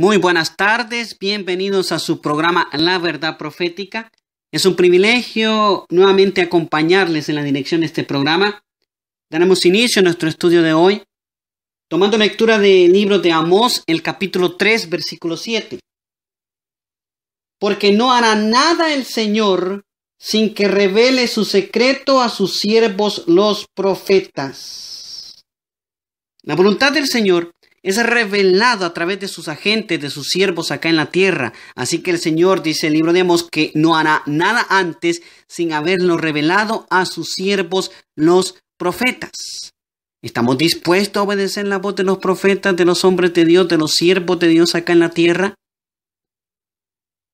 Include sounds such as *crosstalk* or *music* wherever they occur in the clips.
Muy buenas tardes, bienvenidos a su programa La Verdad Profética. Es un privilegio nuevamente acompañarles en la dirección de este programa. Daremos inicio a nuestro estudio de hoy tomando lectura del libro de Amós, el capítulo 3, versículo 7. Porque no hará nada el Señor sin que revele su secreto a sus siervos los profetas. La voluntad del Señor es revelado a través de sus agentes, de sus siervos acá en la tierra. Así que el Señor dice el libro de Amos que no hará nada antes sin haberlo revelado a sus siervos los profetas. ¿Estamos dispuestos a obedecer la voz de los profetas, de los hombres de Dios, de los siervos de Dios acá en la tierra?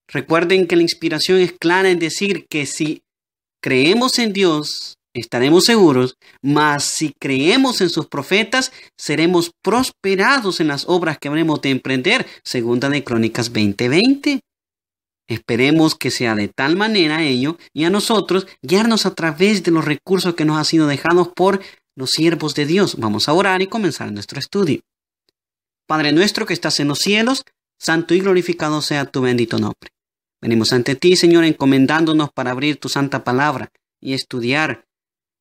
Recuerden que la inspiración es clara en decir que si creemos en Dios, estaremos seguros, mas si creemos en sus profetas, seremos prosperados en las obras que habremos de emprender. Segunda de Crónicas 20:20. Esperemos que sea de tal manera a y a nosotros guiarnos a través de los recursos que nos han sido dejados por los siervos de Dios. Vamos a orar y comenzar nuestro estudio. Padre nuestro que estás en los cielos, santo y glorificado sea tu bendito nombre. Venimos ante ti, Señor, encomendándonos para abrir tu santa palabra y estudiar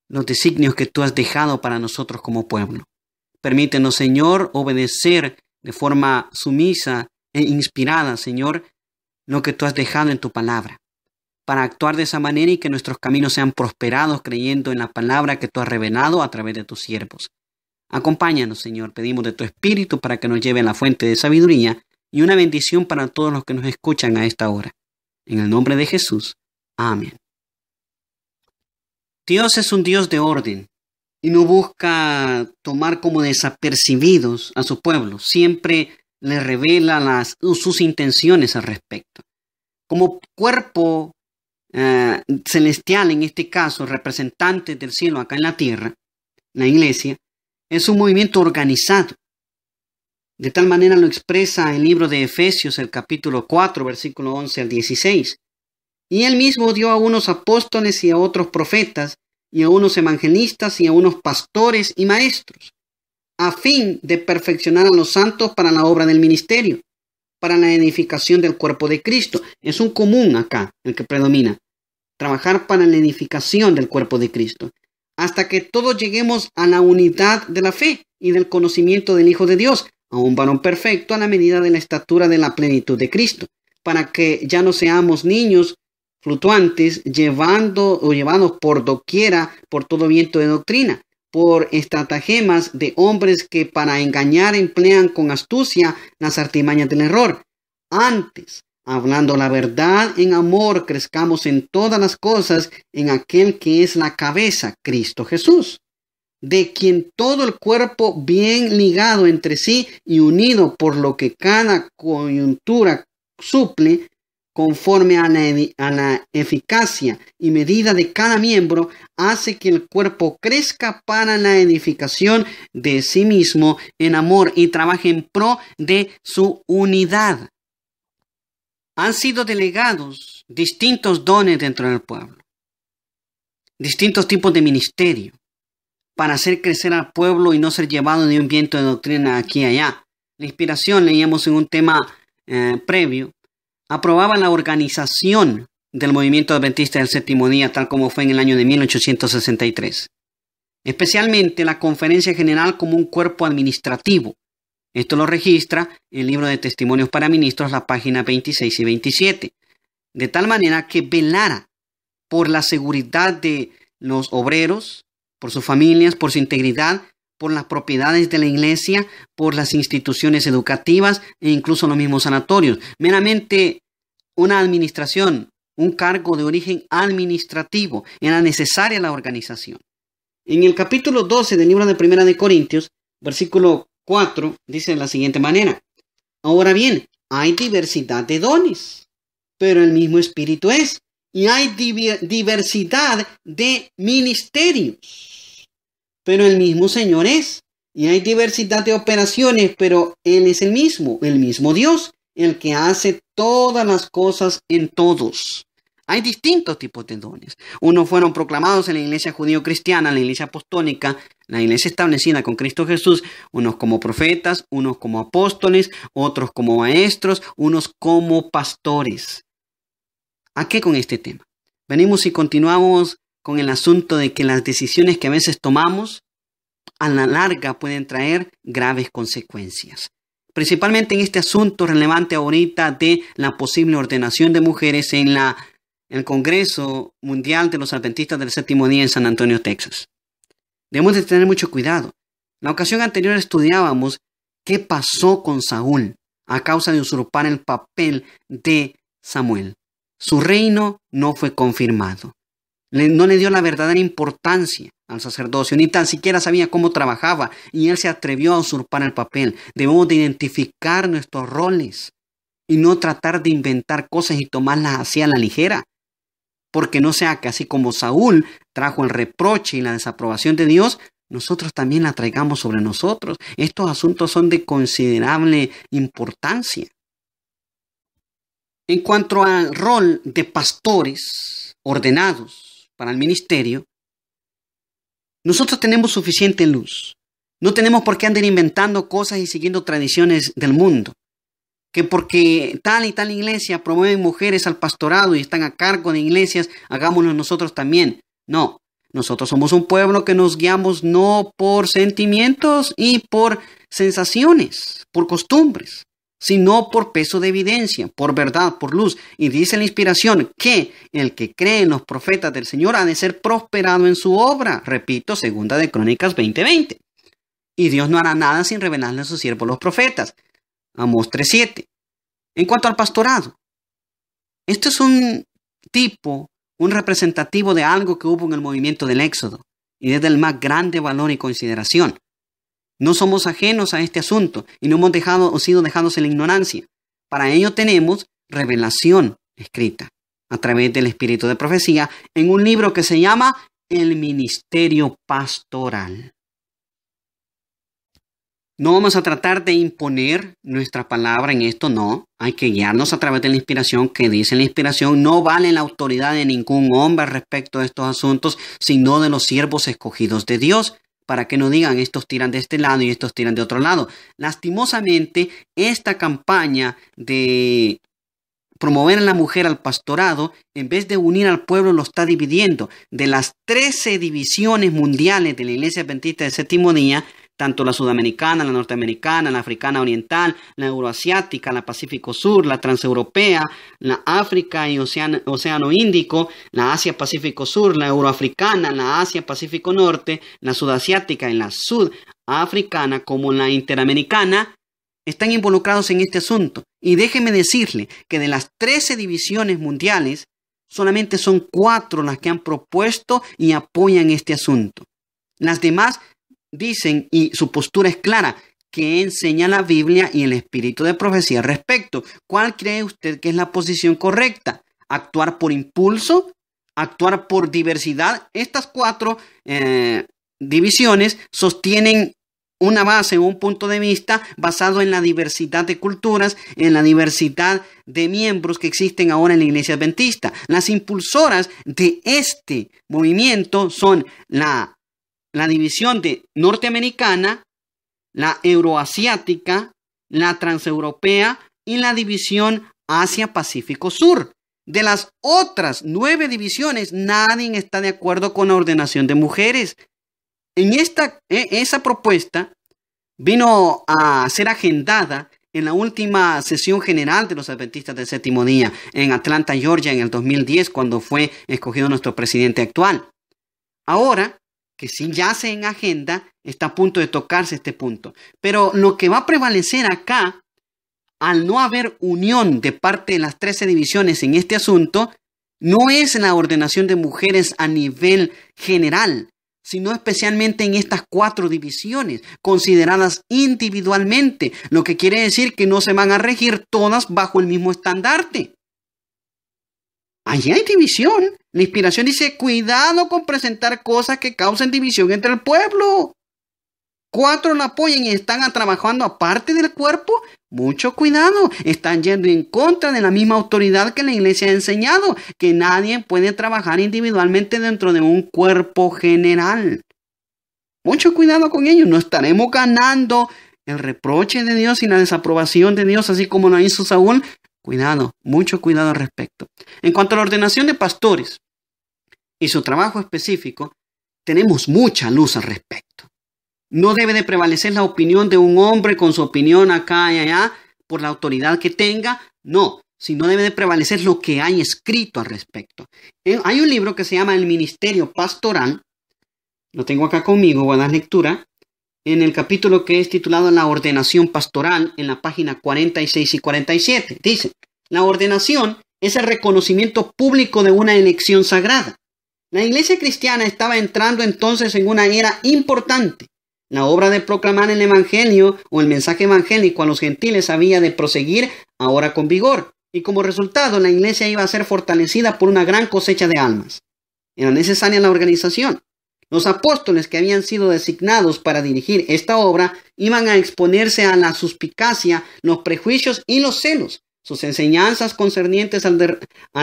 los designios que tú has dejado para nosotros como pueblo. Permítenos, Señor, obedecer de forma sumisa e inspirada, Señor, lo que tú has dejado en tu palabra, para actuar de esa manera y que nuestros caminos sean prosperados creyendo en la palabra que tú has revelado a través de tus siervos. Acompáñanos, Señor, pedimos de tu Espíritu para que nos lleve a la fuente de sabiduría y una bendición para todos los que nos escuchan a esta hora. En el nombre de Jesús. Amén. Dios es un Dios de orden y no busca tomar como desapercibidos a su pueblo, siempre le revela las, sus intenciones al respecto. Como cuerpo eh, celestial, en este caso, representante del cielo acá en la tierra, la iglesia, es un movimiento organizado. De tal manera lo expresa el libro de Efesios, el capítulo 4, versículo 11 al 16. Y él mismo dio a unos apóstoles y a otros profetas, y a unos evangelistas y a unos pastores y maestros, a fin de perfeccionar a los santos para la obra del ministerio, para la edificación del cuerpo de Cristo. Es un común acá el que predomina. Trabajar para la edificación del cuerpo de Cristo, hasta que todos lleguemos a la unidad de la fe y del conocimiento del Hijo de Dios, a un varón perfecto a la medida de la estatura de la plenitud de Cristo, para que ya no seamos niños flutuantes, llevando o llevados por doquiera por todo viento de doctrina, por estratagemas de hombres que para engañar emplean con astucia las artimañas del error. Antes, hablando la verdad en amor, crezcamos en todas las cosas en aquel que es la cabeza, Cristo Jesús, de quien todo el cuerpo bien ligado entre sí y unido por lo que cada coyuntura suple, conforme a la, eficacia y medida de cada miembro, hace que el cuerpo crezca para la edificación de sí mismo en amor y trabaje en pro de su unidad. Han sido delegados distintos dones dentro del pueblo, distintos tipos de ministerio, para hacer crecer al pueblo y no ser llevado de un viento de doctrina aquí y allá. La inspiración, leíamos en un tema eh, previo, aprobaban la organización del movimiento adventista del séptimo día, tal como fue en el año de 1863, especialmente la Conferencia General como un cuerpo administrativo. Esto lo registra el libro de Testimonios para Ministros, la página 26 y 27, de tal manera que velara por la seguridad de los obreros, por sus familias, por su integridad por las propiedades de la iglesia, por las instituciones educativas e incluso los mismos sanatorios. Meramente una administración, un cargo de origen administrativo, era necesaria la organización. En el capítulo 12 del libro de Primera de Corintios, versículo 4, dice de la siguiente manera. Ahora bien, hay diversidad de dones, pero el mismo espíritu es. Y hay diversidad de ministerios pero el mismo Señor es. Y hay diversidad de operaciones, pero Él es el mismo, el mismo Dios, el que hace todas las cosas en todos. Hay distintos tipos de dones. Unos fueron proclamados en la iglesia judío-cristiana, la iglesia apostólica, la iglesia establecida con Cristo Jesús, unos como profetas, unos como apóstoles, otros como maestros, unos como pastores. ¿A qué con este tema? Venimos y continuamos con el asunto de que las decisiones que a veces tomamos a la larga pueden traer graves consecuencias. Principalmente en este asunto relevante ahorita de la posible ordenación de mujeres en, la, el Congreso Mundial de los Adventistas del Séptimo Día en San Antonio, Texas. Debemos de tener mucho cuidado. La ocasión anterior estudiábamos qué pasó con Saúl a causa de usurpar el papel de Samuel. Su reino no fue confirmado no le dio la verdadera importancia al sacerdocio, ni tan siquiera sabía cómo trabajaba, y él se atrevió a usurpar el papel. Debemos de identificar nuestros roles y no tratar de inventar cosas y tomarlas a la ligera. Porque no sea que así como Saúl trajo el reproche y la desaprobación de Dios, nosotros también la traigamos sobre nosotros. Estos asuntos son de considerable importancia. En cuanto al rol de pastores ordenados, para el ministerio, nosotros tenemos suficiente luz. No tenemos por qué andar inventando cosas y siguiendo tradiciones del mundo. Que porque tal y tal iglesia promueven mujeres al pastorado y están a cargo de iglesias, hagámoslo nosotros también. No, nosotros somos un pueblo que nos guiamos no por sentimientos y por sensaciones, por costumbres sino por peso de evidencia, por verdad, por luz. Y dice la inspiración que el que cree en los profetas del Señor ha de ser prosperado en su obra. Repito, segunda de Crónicas 20:20. Y Dios no hará nada sin revelarle a sus siervos los profetas. Amos 3:7. En cuanto al pastorado, esto es un tipo, un representativo de algo que hubo en el movimiento del Éxodo y es del más grande valor y consideración. No somos ajenos a este asunto y no hemos dejado o sido dejados en la ignorancia. Para ello tenemos revelación escrita a través del Espíritu de Profecía en un libro que se llama El Ministerio Pastoral. No vamos a tratar de imponer nuestra palabra en esto, no. Hay que guiarnos a través de la inspiración que dice la inspiración. No vale la autoridad de ningún hombre respecto a estos asuntos, sino de los siervos escogidos de Dios, para que no digan estos tiran de este lado y estos tiran de otro lado. Lastimosamente, esta campaña de promover a la mujer al pastorado, en vez de unir al pueblo, lo está dividiendo. De las 13 divisiones mundiales de la Iglesia Adventista del Séptimo Día, tanto la sudamericana, la norteamericana, la africana oriental, la euroasiática, la pacífico sur, la transeuropea, la África y Océano, Índico, la Asia Pacífico sur, la euroafricana, la Asia Pacífico norte, la sudasiática y la sudafricana como la interamericana, están involucrados en este asunto. Y déjeme decirle que de las 13 divisiones mundiales, solamente son cuatro las que han propuesto y apoyan este asunto. Las demás dicen y su postura es clara. que enseña la Biblia y el espíritu de profecía al respecto? ¿Cuál cree usted que es la posición correcta? ¿Actuar por impulso? ¿Actuar por diversidad? Estas cuatro eh, divisiones sostienen una base un punto de vista basado en la diversidad de culturas, en la diversidad de miembros que existen ahora en la Iglesia Adventista. Las impulsoras de este movimiento son la la división de norteamericana, la euroasiática, la transeuropea y la división Asia-Pacífico Sur. De las otras nueve divisiones, nadie está de acuerdo con la ordenación de mujeres. En esta, e, esa propuesta vino a ser agendada en la última sesión general de los adventistas del séptimo día en Atlanta, Georgia, en el 2010, cuando fue escogido nuestro presidente actual. Ahora, que sí yace en agenda, está a punto de tocarse este punto. Pero lo que va a prevalecer acá, al no haber unión de parte de las 13 divisiones en este asunto, no es la ordenación de mujeres a nivel general, sino especialmente en estas cuatro divisiones, consideradas individualmente, lo que quiere decir que no se van a regir todas bajo el mismo estandarte. Allí hay división. La inspiración dice, cuidado con presentar cosas que causen división entre el pueblo. Cuatro la apoyan y están trabajando aparte del cuerpo. Mucho cuidado. Están yendo en contra de la misma autoridad que la iglesia ha enseñado, que nadie puede trabajar individualmente dentro de un cuerpo general. Mucho cuidado con ellos. No estaremos ganando el reproche de Dios y la desaprobación de Dios, así como lo hizo Saúl, Cuidado, mucho cuidado al respecto. En cuanto a la ordenación de pastores y su trabajo específico, tenemos mucha luz al respecto. No debe de prevalecer la opinión de un hombre con su opinión acá y allá por la autoridad que tenga, no, sino debe de prevalecer lo que hay escrito al respecto. Eh, hay un libro que se llama El Ministerio Pastoral, lo tengo acá conmigo, voy a dar lectura, en el capítulo que es titulado La ordenación pastoral, en la página 46 y 47. Dice, la ordenación es el reconocimiento público de una elección sagrada. La iglesia cristiana estaba entrando entonces en una era importante. La obra de proclamar el Evangelio o el mensaje evangélico a los gentiles había de proseguir ahora con vigor, y como resultado la iglesia iba a ser fortalecida por una gran cosecha de almas. Era necesaria la organización, los apóstoles que habían sido designados para dirigir esta obra iban a exponerse a la suspicacia, los prejuicios y los celos. Sus enseñanzas concernientes al,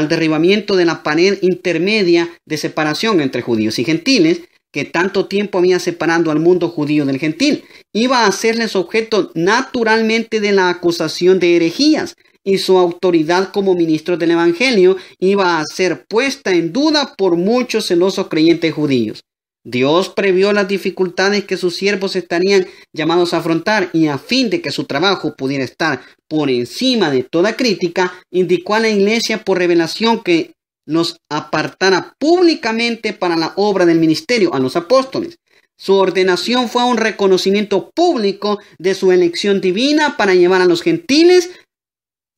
derribamiento de la pared intermedia de separación entre judíos y gentiles que tanto tiempo había separando al mundo judío del gentil, iba a hacerles objeto naturalmente de la acusación de herejías, y su autoridad como ministro del Evangelio iba a ser puesta en duda por muchos celosos creyentes judíos. Dios previó las dificultades que sus siervos estarían llamados a afrontar y a fin de que su trabajo pudiera estar por encima de toda crítica, indicó a la iglesia por revelación que los apartara públicamente para la obra del ministerio a los apóstoles. Su ordenación fue un reconocimiento público de su elección divina para llevar a los gentiles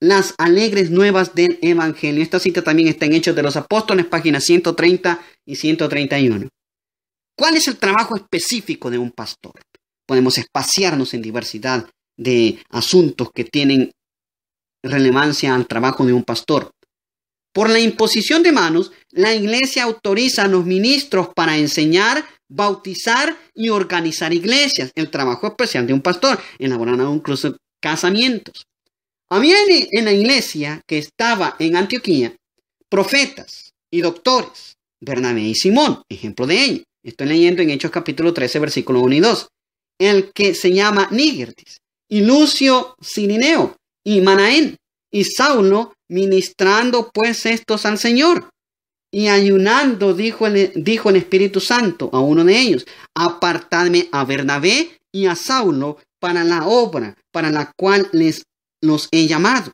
las alegres nuevas del Evangelio. Esta cita también está en Hechos de los Apóstoles, páginas 130 y 131. ¿Cuál es el trabajo específico de un pastor? Podemos espaciarnos en diversidad de asuntos que tienen relevancia al trabajo de un pastor. Por la imposición de manos, la Iglesia autoriza a los ministros para enseñar, bautizar y organizar iglesias, el trabajo especial de un pastor, elaborando incluso casamientos. Había en la iglesia que estaba en Antioquía profetas y doctores, Bernabé y Simón, ejemplo de ello. Estoy leyendo en Hechos capítulo 13, versículo 1 y 2, el que se llama Nigertis, y Lucio Cinineo y Manaén, y Saulo, ministrando pues estos al Señor. Y ayunando, dijo el, dijo Espíritu Santo a uno de ellos, apartadme a Bernabé y a Saulo para la obra para la cual les los he llamado.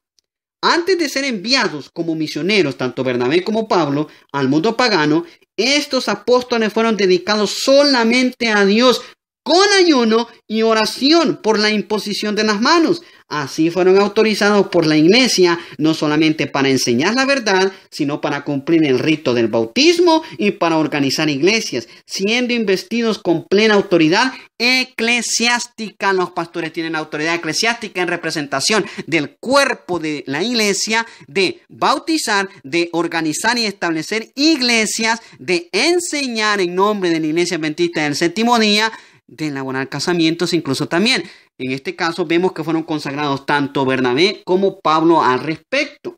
Antes de ser enviados como misioneros, tanto Bernabé como Pablo, al mundo pagano, estos apóstoles fueron dedicados solamente a Dios con ayuno y oración por la imposición de las manos. Así fueron autorizados por la iglesia, no solamente para enseñar la verdad, sino para cumplir el rito del bautismo y para organizar iglesias, siendo investidos con plena autoridad eclesiástica. Los pastores tienen autoridad eclesiástica en representación del cuerpo de la iglesia, de bautizar, de organizar y establecer iglesias, de enseñar en nombre de la iglesia adventista del séptimo día, de elaborar casamientos, incluso también. En este caso vemos que fueron consagrados tanto Bernabé como Pablo al respecto.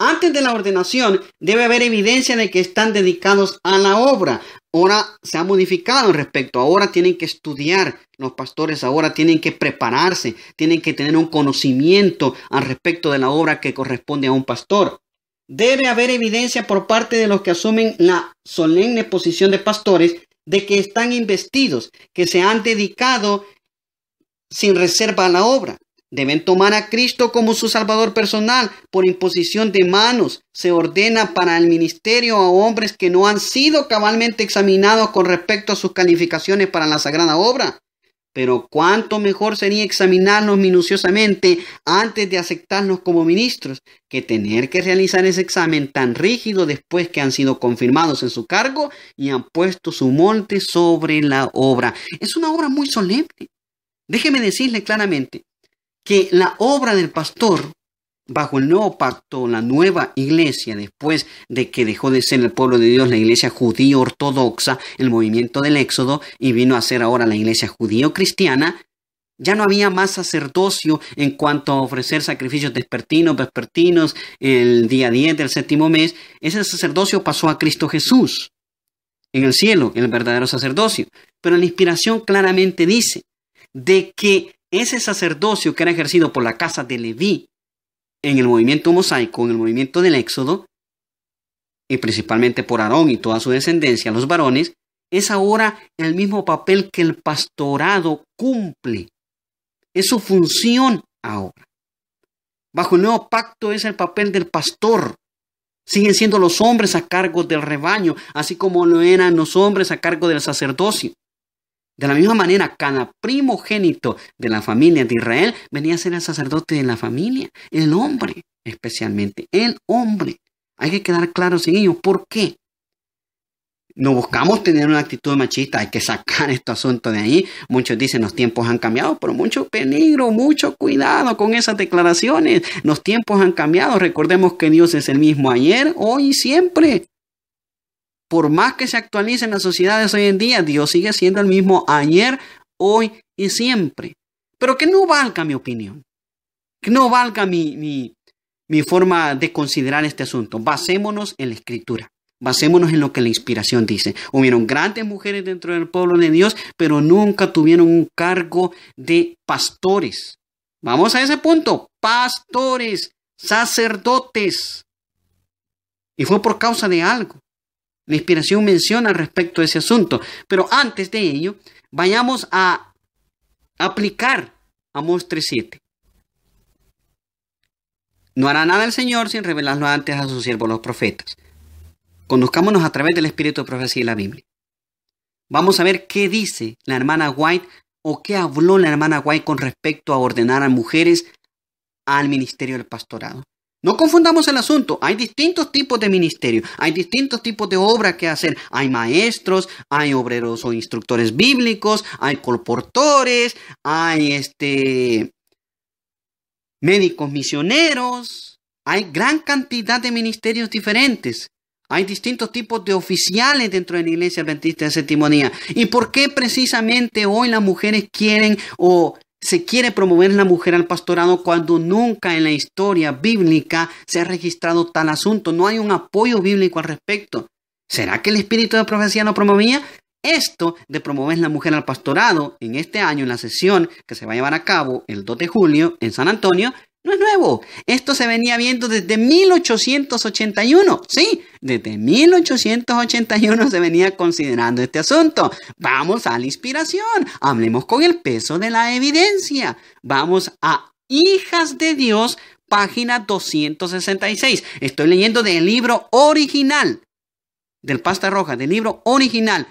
Antes de la ordenación debe haber evidencia de que están dedicados a la obra. Ahora se ha modificado al respecto. Ahora tienen que estudiar los pastores, ahora tienen que prepararse, tienen que tener un conocimiento al respecto de la obra que corresponde a un pastor. Debe haber evidencia por parte de los que asumen la solemne posición de pastores de que están investidos, que se han dedicado sin reserva a la obra. Deben tomar a Cristo como su Salvador personal. Por imposición de manos se ordena para el ministerio a hombres que no han sido cabalmente examinados con respecto a sus calificaciones para la sagrada obra pero cuánto mejor sería examinarnos minuciosamente antes de aceptarnos como ministros que tener que realizar ese examen tan rígido después que han sido confirmados en su cargo y han puesto su monte sobre la obra. Es una obra muy solemne. Déjeme decirle claramente que la obra del pastor bajo el nuevo pacto, la nueva iglesia, después de que dejó de ser el pueblo de Dios, la iglesia judío ortodoxa, el movimiento del Éxodo, y vino a ser ahora la iglesia judío cristiana, ya no había más sacerdocio en cuanto a ofrecer sacrificios despertinos, vespertinos, el día 10 del séptimo mes. Ese sacerdocio pasó a Cristo Jesús en el cielo, el verdadero sacerdocio. Pero la inspiración claramente dice de que ese sacerdocio que era ejercido por la casa de Leví, en el movimiento mosaico, en el movimiento del Éxodo, y principalmente por Aarón y toda su descendencia, los varones, es ahora el mismo papel que el pastorado cumple. Es su función ahora. Bajo el nuevo pacto es el papel del pastor. Siguen siendo los hombres a cargo del rebaño, así como lo eran los hombres a cargo del sacerdocio. De la misma manera, cada primogénito de la familia de Israel venía a ser el sacerdote de la familia, el hombre, especialmente, el hombre. Hay que quedar claros en ello. ¿Por qué? No buscamos tener una actitud machista, hay que sacar *laughs* este asunto de ahí. Muchos dicen los tiempos han cambiado, pero mucho peligro, mucho cuidado con esas declaraciones. Los tiempos han cambiado, recordemos que Dios es el mismo ayer, hoy y siempre por más que se actualicen las sociedades hoy en día, Dios sigue siendo el mismo ayer, hoy y siempre. Pero que no valga mi opinión, que no valga mi, mi, mi forma de considerar este asunto. Basémonos en la escritura. Basémonos en lo que la inspiración dice. Hubieron grandes mujeres dentro del pueblo de Dios, pero nunca tuvieron un cargo de pastores. Vamos a ese punto. Pastores, sacerdotes. Y fue por causa de algo. La inspiración menciona respecto a ese asunto. Pero antes de ello, vayamos a aplicar a mostre 7. No hará nada el Señor sin revelarlo antes a sus siervos los profetas. Conozcámonos a través del espíritu de profecía y la Biblia. Vamos a ver qué dice la hermana White o qué habló la hermana White con respecto a ordenar a mujeres al ministerio del pastorado. No confundamos el asunto. Hay distintos tipos de ministerios, hay distintos tipos de obra que hacer. Hay maestros, hay obreros o instructores bíblicos, hay colportores, hay este médicos misioneros. Hay gran cantidad de ministerios diferentes. Hay distintos tipos de oficiales dentro de la iglesia adventista de Setimonía. ¿Y por qué precisamente hoy las mujeres quieren o se quiere promover la mujer al pastorado cuando nunca en la historia bíblica se ha registrado tal asunto. No hay un apoyo bíblico al respecto. ¿Será que el espíritu de profecía no promovía? Esto de promover la mujer al pastorado en este año, en la sesión que se va a llevar a cabo el 2 de julio en San Antonio, nuevo. Esto se venía viendo desde 1881. Sí, desde 1881 se venía considerando este asunto. Vamos a la inspiración. Hablemos con el peso de la evidencia. Vamos a Hijas de Dios, página 266. Estoy leyendo del libro original del Pasta Roja, del libro original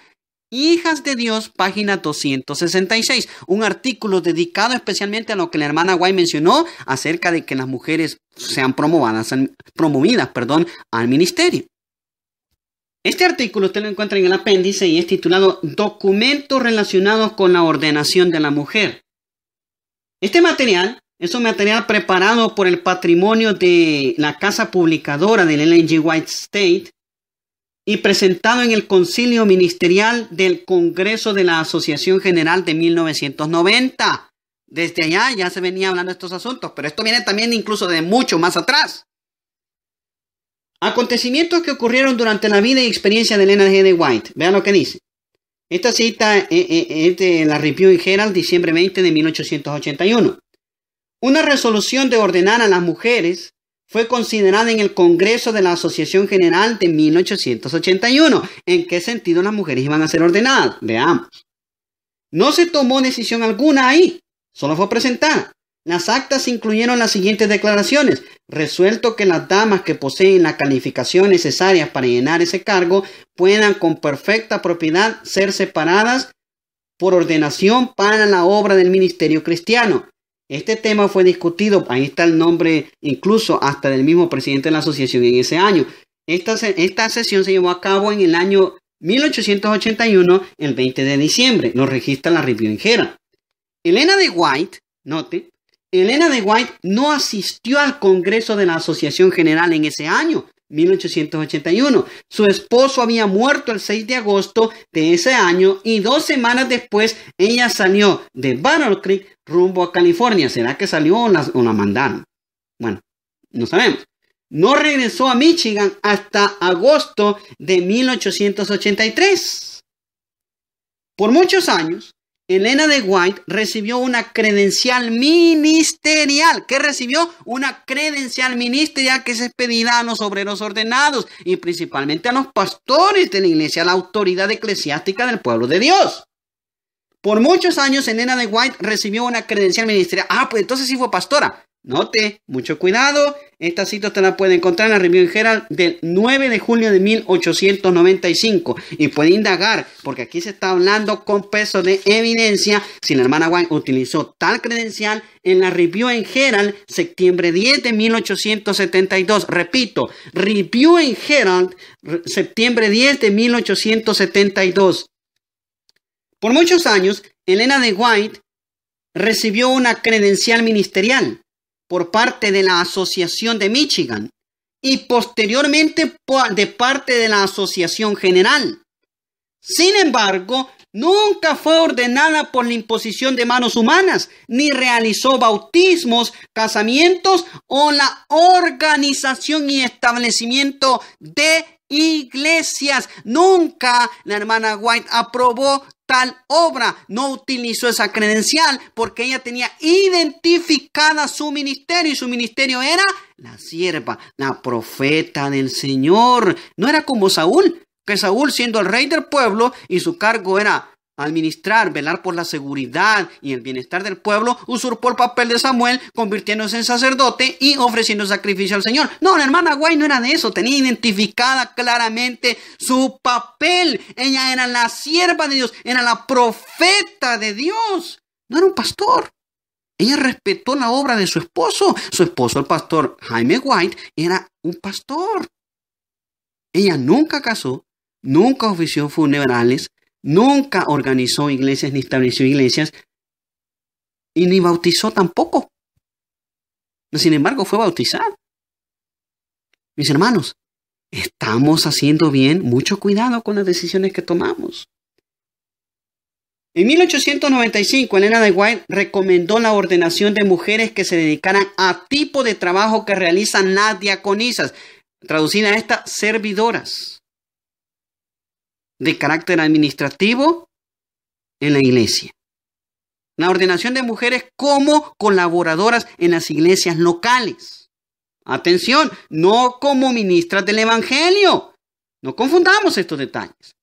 Hijas de Dios, página 266, un artículo dedicado especialmente a lo que la hermana White mencionó acerca de que las mujeres sean promovidas, al ministerio. Este artículo usted lo encuentra en el apéndice y es titulado Documentos relacionados con la ordenación de la mujer. Este material es un material preparado por el patrimonio de la casa publicadora del LNG White State y presentado en el Concilio Ministerial del Congreso de la Asociación General de 1990. Desde allá ya se venía hablando de estos asuntos, pero esto viene también incluso de mucho más atrás. Acontecimientos que ocurrieron durante la vida y experiencia de Elena G. de White. Vean lo que dice. Esta cita eh, eh, eh, es de la Review y Herald, diciembre 20 de 1881. Una resolución de ordenar a las mujeres fue considerada en el Congreso de la Asociación General de 1881. ¿En qué sentido las mujeres iban a ser ordenadas? Veamos. No se tomó decisión alguna ahí, solo fue presentada. Las actas incluyeron las siguientes declaraciones. Resuelto que las damas que poseen la calificación necesaria para llenar ese cargo puedan con perfecta propiedad ser separadas por ordenación para la obra del ministerio cristiano, este tema fue discutido, ahí está el nombre incluso hasta del mismo presidente de la asociación en ese año. Esta, sesión se llevó a cabo en el año 1881, el 20 de diciembre, lo registra la Review en Elena de White, note, Elena de White no asistió al Congreso de la Asociación General en ese año, 1881. Su esposo había muerto el 6 de agosto de ese año y dos semanas después ella salió de Battle Creek rumbo a California. ¿Será que salió una la, Bueno, no sabemos. No regresó a Michigan hasta agosto de 1883. Por muchos años, Elena de White recibió una credencial ministerial. ¿Qué recibió? Una credencial ministerial que es expedida a los obreros ordenados y principalmente a los pastores de la iglesia, la autoridad eclesiástica del pueblo de Dios. Por muchos años Elena de White recibió una credencial ministerial. Ah, pues entonces sí fue pastora. Note, mucho cuidado, esta cita usted la puede encontrar en la Review General del 9 de julio de 1895 y puede indagar, porque aquí se está hablando con peso de evidencia si la hermana White utilizó tal credencial en la Review en Herald, septiembre 10 de 1872. Repito, Review en Herald, septiembre 10 de 1872. Por muchos años, Elena de White recibió una credencial ministerial por parte de la Asociación de Michigan y posteriormente de parte de la Asociación General. Sin embargo, nunca fue ordenada por la imposición de manos humanas, ni realizó bautismos, casamientos o la organización y establecimiento de iglesias. Nunca la hermana White aprobó tal obra. No utilizó esa credencial porque ella tenía identificada su ministerio y su ministerio era la sierva, la profeta del Señor. No era como Saúl, que Saúl siendo el rey del pueblo y su cargo era administrar, velar por la seguridad y el bienestar del pueblo, usurpó el papel de Samuel, convirtiéndose en sacerdote y ofreciendo sacrificio al Señor. No, la hermana White no era de eso, tenía identificada claramente su papel. Ella era la sierva de Dios, era la profeta de Dios, no era un pastor. Ella respetó la obra de su esposo. Su esposo, el pastor Jaime White, era un pastor. Ella nunca casó, nunca ofició funerales, nunca organizó iglesias ni estableció iglesias y ni bautizó tampoco. Sin embargo, fue bautizado. Mis hermanos, estamos haciendo bien, mucho cuidado con las decisiones que tomamos. En 1895, Elena de White recomendó la ordenación de mujeres que se dedicaran a tipo de trabajo que realizan las diaconisas, traducida a estas servidoras de carácter administrativo en la iglesia. La ordenación de mujeres como colaboradoras en las iglesias locales. Atención, no como ministras del Evangelio. No confundamos estos detalles.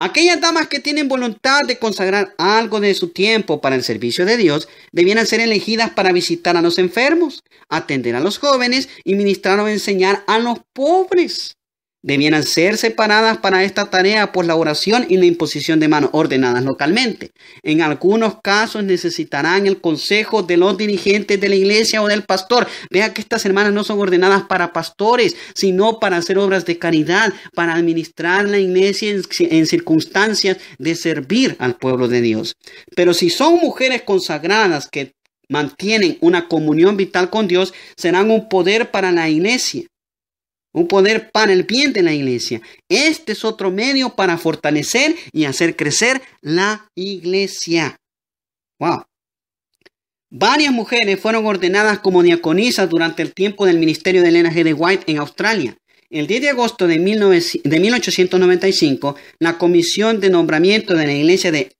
Aquellas damas que tienen voluntad de consagrar algo de su tiempo para el servicio de Dios debieran ser elegidas para visitar a los enfermos, atender a los jóvenes y ministrar o enseñar a los pobres debieran ser separadas para esta tarea por la oración y la imposición de manos ordenadas localmente. En algunos casos necesitarán el consejo de los dirigentes de la iglesia o del pastor. Vea que estas hermanas no son ordenadas para pastores, sino para hacer obras de caridad, para administrar la iglesia en, en circunstancias de servir al pueblo de Dios. Pero si son mujeres consagradas que mantienen una comunión vital con Dios, serán un poder para la iglesia un poder para el bien de la iglesia. Este es otro medio para fortalecer y hacer crecer la iglesia. Wow. Varias mujeres fueron ordenadas como diaconisas durante el tiempo del ministerio de Elena G. de White en Australia. El 10 de agosto de 1895, la Comisión de Nombramiento de la Iglesia de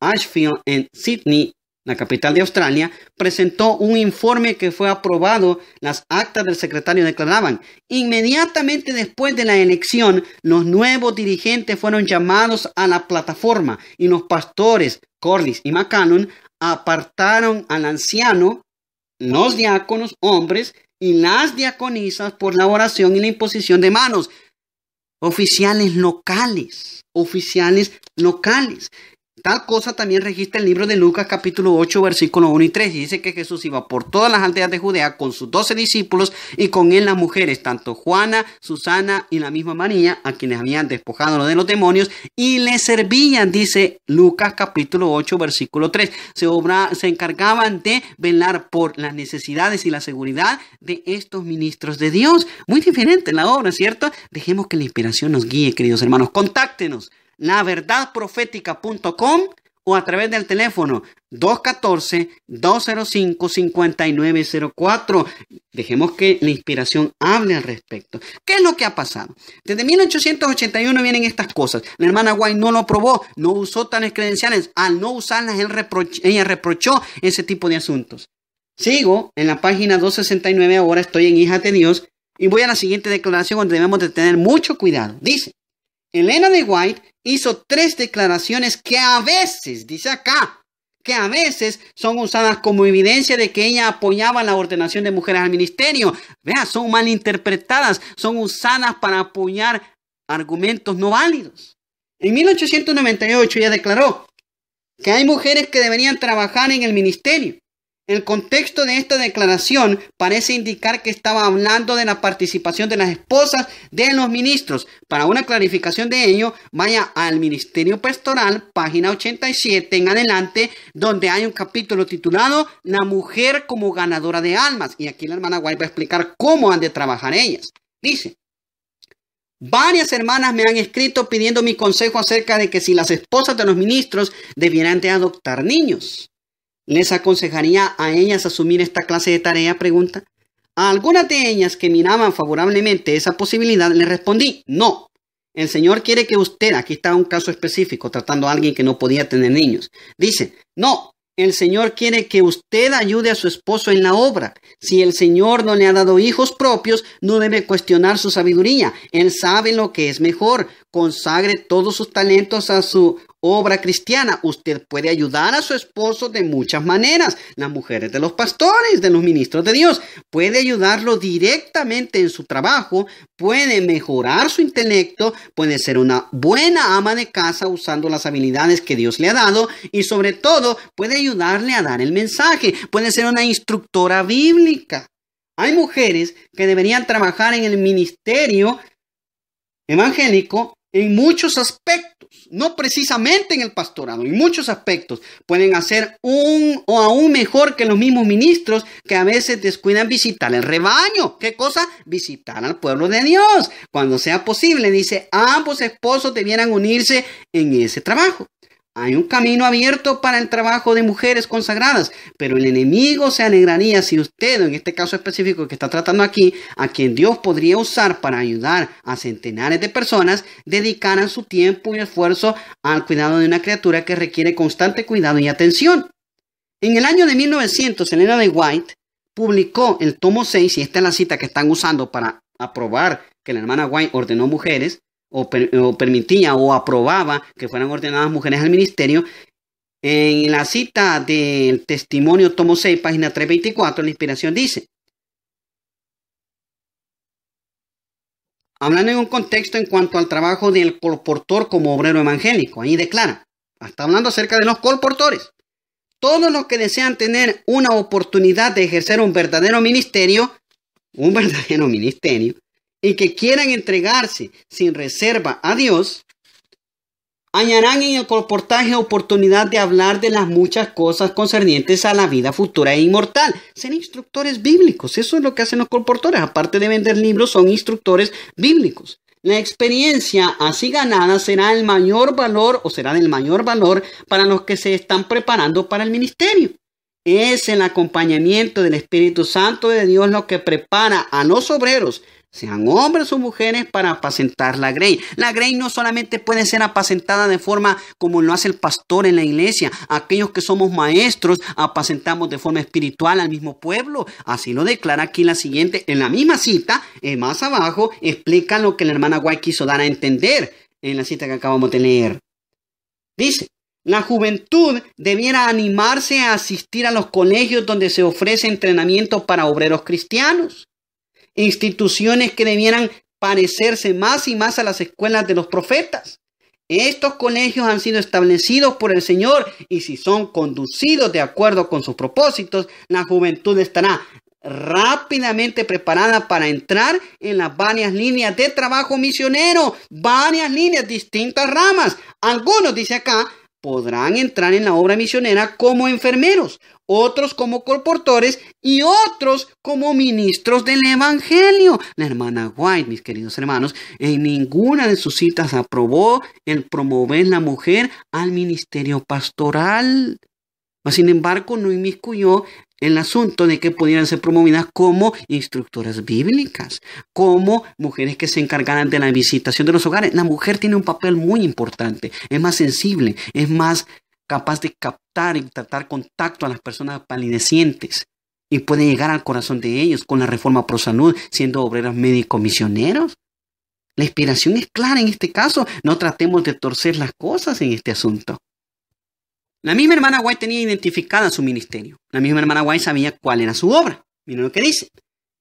Ashfield en Sydney, la capital de Australia, presentó un informe que fue aprobado. Las actas del secretario declaraban, inmediatamente después de la elección, los nuevos dirigentes fueron llamados a la plataforma y los pastores Corliss y McCannon apartaron al anciano, los diáconos, hombres, y las diaconisas por la oración y la imposición de manos. Oficiales locales, oficiales locales. Tal cosa también registra el libro de Lucas capítulo 8 versículo 1 y 3 y dice que Jesús iba por todas las aldeas de Judea con sus doce discípulos y con él las mujeres, tanto Juana, Susana y la misma María, a quienes habían despojado de los demonios y les servían, dice Lucas capítulo 8 versículo 3. Se, se encargaban de velar por las necesidades y la seguridad de estos ministros de Dios. Muy diferente la obra, ¿cierto? Dejemos que la inspiración nos guíe, queridos hermanos. Contáctenos laverdadprofética.com o a través del teléfono 214-205-5904. Dejemos que la inspiración hable al respecto. ¿Qué es lo que ha pasado? Desde 1881 vienen estas cosas. La hermana White no lo aprobó, no usó tales credenciales. Al no usarlas, ella reprochó ese tipo de asuntos. Sigo en la página 269, ahora estoy en hija de Dios, y voy a la siguiente declaración donde debemos de tener mucho cuidado. Dice, Elena de White hizo tres declaraciones que a veces, dice acá, que a veces son usadas como evidencia de que ella apoyaba la ordenación de mujeres al ministerio. Vea, son malinterpretadas, son usadas para apoyar argumentos no válidos. En 1898 ella declaró que hay mujeres que deberían trabajar en el ministerio. El contexto de esta declaración parece indicar que estaba hablando de la participación de las esposas de los ministros. Para una clarificación de ello, vaya al Ministerio Pastoral, página 87 en adelante, donde hay un capítulo titulado La mujer como ganadora de almas. Y aquí la hermana Guay va a explicar cómo han de trabajar ellas. Dice, Varias hermanas me han escrito pidiendo mi consejo acerca de que si las esposas de los ministros debieran de adoptar niños. ¿Les aconsejaría a ellas asumir esta clase de tarea? Pregunta. A algunas de ellas que miraban favorablemente esa posibilidad le respondí, no. El Señor quiere que usted, aquí está un caso específico tratando a alguien que no podía tener niños, dice, no, el Señor quiere que usted ayude a su esposo en la obra. Si el Señor no le ha dado hijos propios, no debe cuestionar su sabiduría. Él sabe lo que es mejor consagre todos sus talentos a su obra cristiana. Usted puede ayudar a su esposo de muchas maneras. Las mujeres de los pastores, de los ministros de Dios, puede ayudarlo directamente en su trabajo, puede mejorar su intelecto, puede ser una buena ama de casa usando las habilidades que Dios le ha dado y sobre todo puede ayudarle a dar el mensaje, puede ser una instructora bíblica. Hay mujeres que deberían trabajar en el ministerio evangélico en muchos aspectos, no precisamente en el pastorado, en muchos aspectos, pueden hacer un o aún mejor que los mismos ministros que a veces descuidan visitar el rebaño. ¿Qué cosa? Visitar al pueblo de Dios. Cuando sea posible, dice, ambos esposos debieran unirse en ese trabajo. Hay un camino abierto para el trabajo de mujeres consagradas, pero el enemigo se alegraría si usted, en este caso específico que está tratando aquí, a quien Dios podría usar para ayudar a centenares de personas, dedicaran su tiempo y esfuerzo al cuidado de una criatura que requiere constante cuidado y atención. En el año de 1900, Elena de White publicó el tomo 6, y esta es la cita que están usando para aprobar que la hermana White ordenó mujeres, o, permitía o aprobaba que fueran ordenadas mujeres al ministerio, en la cita del testimonio tomo 6, página 324, la inspiración dice, hablando en un contexto en cuanto al trabajo del colportor como obrero evangélico, ahí declara, está hablando acerca de los colportores. Todos los que desean tener una oportunidad de ejercer un verdadero ministerio, un *laughs* verdadero ministerio, y que quieran entregarse sin reserva a Dios, hallarán en el comportaje oportunidad de hablar de las muchas cosas concernientes a la vida futura e inmortal. Ser instructores bíblicos, eso es lo que hacen los comportores. Aparte de vender libros, son instructores bíblicos. La experiencia así ganada será el mayor valor o será del mayor valor para los que se están preparando para el ministerio. Es el acompañamiento del Espíritu Santo de Dios lo que prepara a los obreros sean hombres o mujeres, para apacentar la grey. La grey no solamente puede ser apacentada de forma como lo hace el pastor en la iglesia. Aquellos que somos maestros apacentamos de forma espiritual al mismo pueblo. Así lo declara aquí la siguiente, en la misma cita, eh, más abajo, explica lo que la hermana Guay quiso dar a entender en la cita que acabamos de leer. Dice, la juventud debiera animarse a asistir a los colegios donde se ofrece entrenamiento para obreros cristianos instituciones que debieran parecerse más y más a las escuelas de los profetas. Estos colegios han sido establecidos por el Señor y si son conducidos de acuerdo con sus propósitos, la juventud estará rápidamente preparada para entrar en las varias líneas de trabajo misionero, varias líneas, distintas ramas. Algunos, dice acá, podrán entrar en la obra misionera como enfermeros, otros como corportores y otros como ministros del Evangelio. La hermana White, mis queridos hermanos, en ninguna de sus citas aprobó el promover la mujer al ministerio pastoral. Sin embargo, no inmiscuyó el asunto de que pudieran ser promovidas como instructoras bíblicas, como mujeres que se encargaran de la visitación de los hogares. La mujer tiene un papel muy importante, es más sensible, es más capaz de captar y tratar contacto a las personas palidecientes y puede llegar al corazón de ellos con la reforma pro salud, siendo obreras médico-misioneros. La inspiración es clara en este caso, no tratemos de torcer las cosas en este asunto. La misma hermana White tenía identificada su ministerio. La misma hermana White sabía cuál era su obra. Miren lo que dice.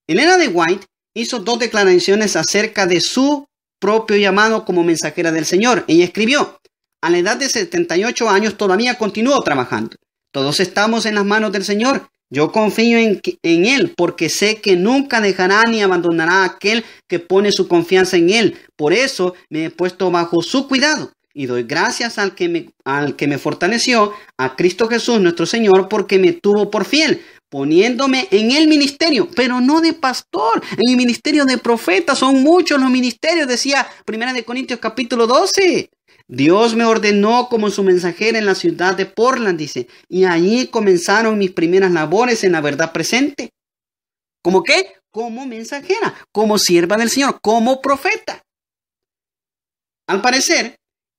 Elena de White hizo dos declaraciones acerca de su propio llamado como mensajera del Señor. Ella escribió, a la edad de 78 años todavía continúo trabajando. Todos estamos en las manos del Señor. Yo confío en, en, Él porque sé que nunca dejará ni abandonará a aquel que pone su confianza en Él. Por eso me he puesto bajo su cuidado y doy gracias al que, me, al que me fortaleció, a Cristo Jesús nuestro Señor, porque me tuvo por fiel, poniéndome en el ministerio, pero no de pastor, en el ministerio de profeta. Son muchos los ministerios, decía Primera de Corintios capítulo 12. Dios me ordenó como su mensajera en la ciudad de Portland, dice, y allí comenzaron mis primeras labores en la verdad presente. ¿Cómo qué? Como mensajera, como sierva del Señor, como profeta. Al parecer,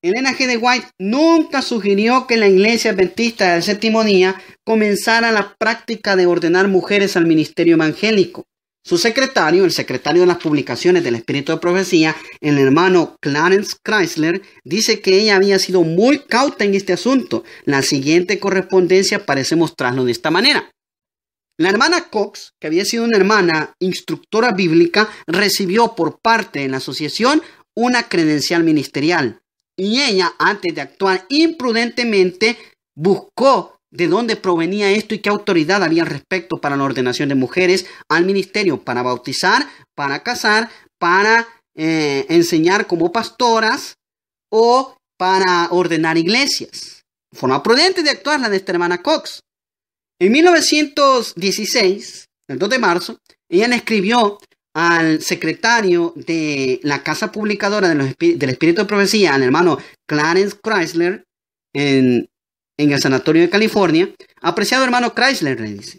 Elena G. de White nunca sugirió que la Iglesia Adventista del Séptimo Día comenzara la práctica de ordenar mujeres al ministerio evangélico. Su secretario, el secretario de las publicaciones del Espíritu de Profecía, el hermano Clarence Chrysler, dice que ella había sido muy cauta en este asunto. La siguiente correspondencia parece mostrarlo de esta manera. La hermana Cox, que había sido una hermana instructora bíblica, recibió por parte de la asociación una credencial ministerial y ella, antes de actuar imprudentemente, buscó de dónde provenía esto y qué autoridad había al respecto para la ordenación de mujeres al ministerio, para bautizar, para casar, para eh, enseñar como pastoras o para ordenar iglesias. Forma prudente de actuar la de esta hermana Cox. En 1916, el 2 de marzo, ella le escribió al secretario de la casa publicadora del Espíritu de Profecía, al hermano Clarence Chrysler, en, el Sanatorio de California. Apreciado hermano Chrysler, le dice,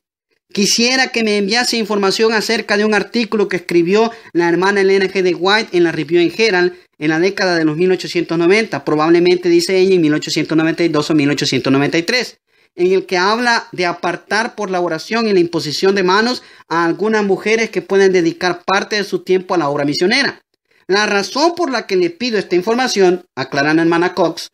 quisiera que me enviase información acerca de un artículo que escribió la hermana Elena G. de White en la Review en Herald en la década de los 1890, probablemente dice ella en 1892 o 1893 en el que habla de apartar por la oración y la imposición de manos a algunas mujeres que pueden dedicar parte de su tiempo a la obra misionera. La razón por la que le pido esta información, aclara la hermana Cox,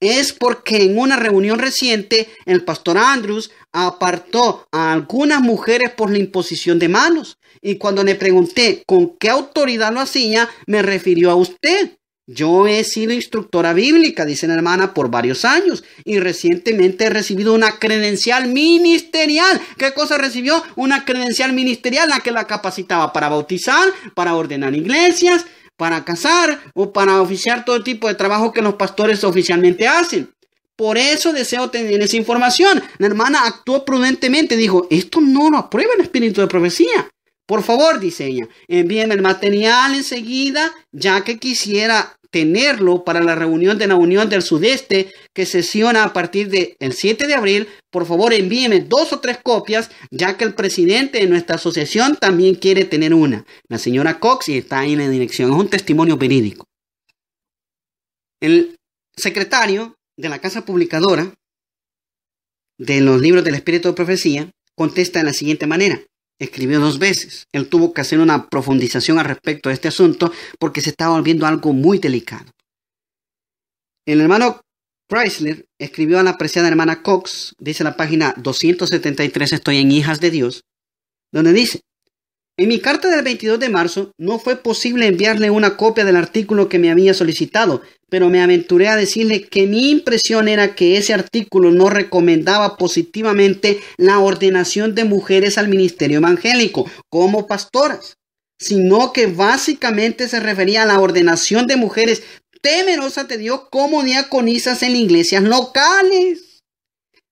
es porque en una reunión reciente el pastor Andrews apartó a algunas mujeres por la imposición de manos. Y cuando le pregunté con qué autoridad lo hacía, me refirió a usted. Yo he sido instructora bíblica, dice la hermana, por varios años y recientemente he recibido una credencial ministerial. ¿Qué cosa recibió? Una credencial ministerial, la que la capacitaba para bautizar, para ordenar iglesias, para casar o para oficiar todo tipo de trabajo que los pastores oficialmente hacen. Por eso deseo tener esa información. La hermana actuó prudentemente, dijo, esto no lo aprueba el espíritu de profecía. Por favor, dice ella, el material enseguida, ya que quisiera tenerlo para la reunión de la Unión del Sudeste que sesiona a partir del 7 de abril. Por favor, envíeme dos o tres copias, ya que el presidente de nuestra asociación también quiere tener una. La señora Cox está ahí en la dirección. Es un testimonio verídico. El secretario de la casa publicadora de los libros del Espíritu de Profecía contesta de la siguiente manera escribió dos veces. Él tuvo que hacer una profundización al respecto de este asunto porque se estaba volviendo algo muy delicado. El hermano Chrysler escribió a la apreciada hermana Cox, dice la página 273, estoy en Hijas de Dios, donde dice, en mi carta del 22 de marzo no fue posible enviarle una copia del artículo que me había solicitado, pero me aventuré a decirle que mi impresión era que ese artículo no recomendaba positivamente la ordenación de mujeres al ministerio evangélico como pastoras, sino que básicamente se refería a la ordenación de mujeres temerosas de Dios como diaconisas en iglesias locales.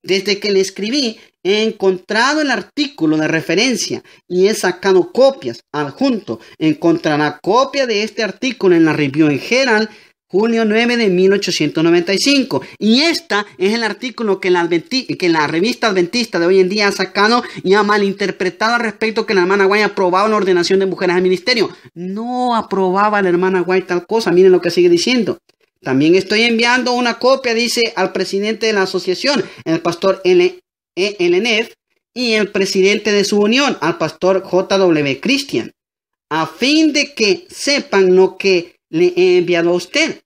Desde que le escribí, he encontrado el artículo de referencia y he sacado copias adjunto. Encontrará copia de este artículo en la Review en general junio 9 de 1895. Y esta es el artículo que la, que revista adventista de hoy en día ha sacado y ha malinterpretado al respecto que la hermana Guay aprobaba la ordenación de mujeres al ministerio. No aprobaba la hermana Guay tal cosa. Miren lo que sigue diciendo. También estoy enviando una copia, dice, al presidente de la asociación, el pastor L e, y el presidente de su unión, al pastor JW Christian, a fin de que sepan lo que le he enviado a usted.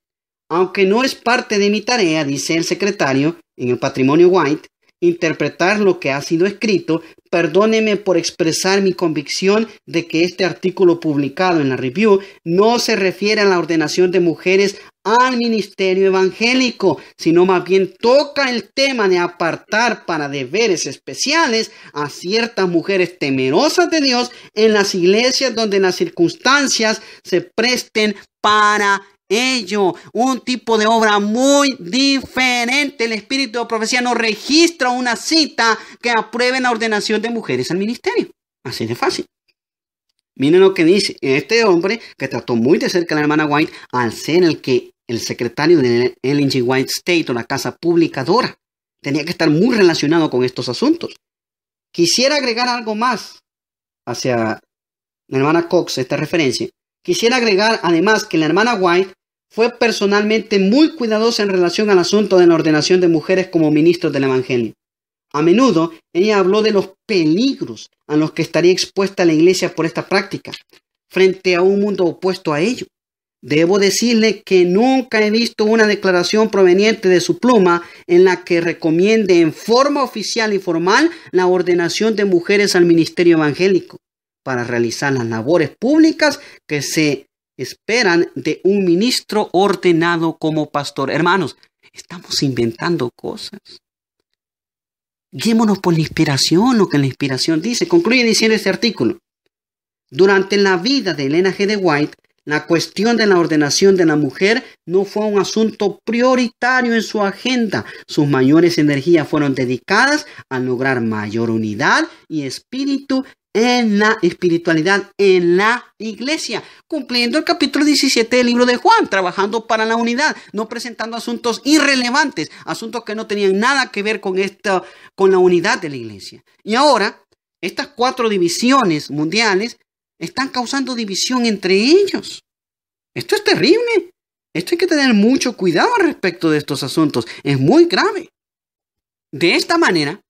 Aunque no es parte de mi tarea, dice el secretario en el patrimonio White, interpretar lo que ha sido escrito, perdóneme por expresar mi convicción de que este artículo publicado en la review no se refiere a la ordenación de mujeres al ministerio evangélico, sino más bien toca el tema de apartar para deberes especiales a ciertas mujeres temerosas de Dios en las iglesias donde las circunstancias se presten para ello. Un tipo de obra muy diferente. El espíritu de profecía no registra una cita que apruebe la ordenación de mujeres al ministerio. Así de fácil. Miren lo que dice este hombre que trató muy de cerca a la hermana White al ser el que el secretario de Ellen G. White State o la casa publicadora. Tenía que estar muy relacionado con estos asuntos. Quisiera agregar algo más hacia la hermana Cox, esta referencia. Quisiera agregar además que la hermana White fue personalmente muy cuidadosa en relación al asunto de la ordenación de mujeres como ministros del Evangelio. A menudo ella habló de los peligros a los que estaría expuesta la iglesia por esta práctica, frente a un mundo opuesto a ello. Debo decirle que nunca he visto una declaración proveniente de su pluma en la que recomiende en forma oficial y formal la ordenación de mujeres al ministerio evangélico para realizar las labores públicas que se esperan de un ministro ordenado como pastor. Hermanos, estamos inventando cosas. Guiémonos por la inspiración, lo que la inspiración dice. Concluye diciendo este artículo. Durante la vida de Elena G. de White, la cuestión de la ordenación de la mujer no fue un asunto prioritario en su agenda. Sus mayores energías fueron dedicadas a lograr mayor unidad y espíritu en la espiritualidad en la iglesia, cumpliendo el capítulo 17 del libro de Juan, trabajando para la unidad, no presentando asuntos irrelevantes, asuntos que no tenían nada que ver con esta con la unidad de la iglesia. Y ahora, estas cuatro divisiones mundiales están causando división entre ellos. Esto es terrible. Esto hay que tener mucho cuidado respecto de estos asuntos. Es muy grave. De esta manera,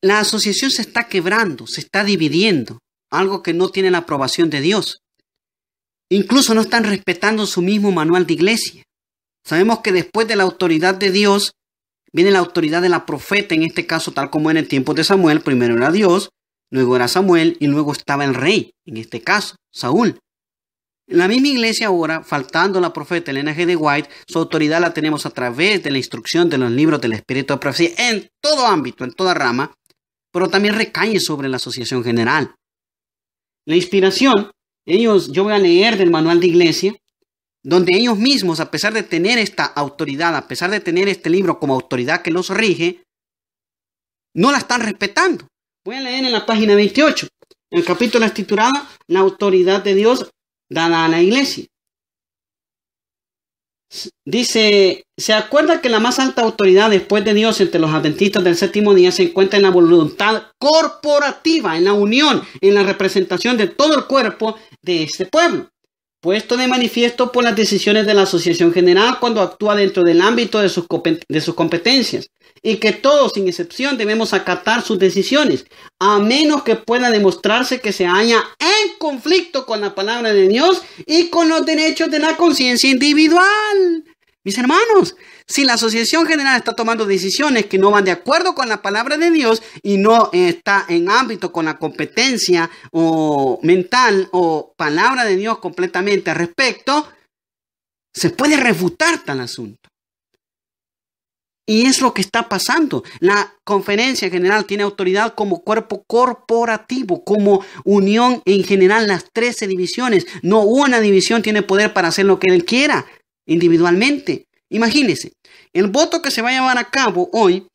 la asociación se está quebrando, se está dividiendo, algo que no tiene la aprobación de Dios. Incluso no están respetando su mismo manual de iglesia. Sabemos que después de la autoridad de Dios, viene la autoridad de la profeta, en este caso tal como en el tiempo de Samuel, primero era Dios, luego era Samuel y luego estaba el rey, en este caso, Saúl. En la misma iglesia ahora, faltando la profeta Elena G. de White, su autoridad la tenemos a través de la instrucción de los libros del espíritu de profecía en todo ámbito, en toda rama, pero también recae sobre la asociación general. La inspiración, ellos, yo voy a leer del manual de iglesia, donde ellos mismos, a pesar de tener esta autoridad, a pesar de tener este libro como autoridad que los rige, no la están respetando. Voy a leer en la página 28. El capítulo es titulado La autoridad de Dios dada a la iglesia. Dice, se acuerda que la más alta autoridad después de Dios entre los adventistas del séptimo día se encuentra en la voluntad corporativa, en la unión, en la representación de todo el cuerpo de este pueblo, puesto de manifiesto por las decisiones de la Asociación General cuando actúa dentro del ámbito de sus, de sus competencias y que todos, sin excepción, debemos acatar sus decisiones, a menos que pueda demostrarse que se haya en conflicto con la palabra de Dios y con los derechos de la conciencia individual. Mis hermanos, si la Asociación General está tomando decisiones que no van de acuerdo con la palabra de Dios y no está en ámbito con la competencia o mental o palabra de Dios completamente al respecto, se puede refutar tal asunto. Y es lo que está pasando. La conferencia general tiene autoridad como cuerpo corporativo, como unión en general, las 13 divisiones. No una división tiene poder para hacer lo que él quiera individualmente. Imagínense, el voto que se va a llevar a cabo hoy,